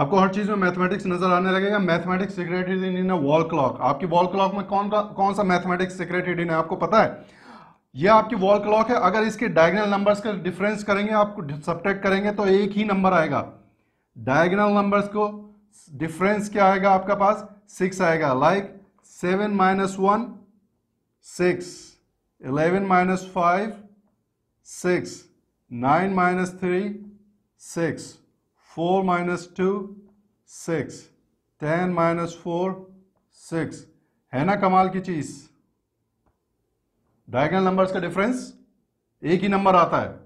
आपको हर चीज़ में मैथमेटिक्स नजर आने लगेगा mathematics secreted in wall clock आपकी वॉल क्लॉक में कौन का कौन सा मैथमेटिक्स सीक्रेटेड इन है आपको पता है ये आपकी वॉल क्लॉक है अगर इसके डायगनल नंबर्स का डिफरेंस करेंगे आपको सब्टेक्ट करेंगे तो एक ही नंबर आएगा डायगनल नंबर्स को डिफरेंस क्या आएगा आपका पास सिक्स आएगा like seven minus one six eleven minus five six nine minus three six four minus two six ten minus four six है ना कमाल की चीज डायगनल नंबर्स का डिफरेंस एक ही नंबर आता है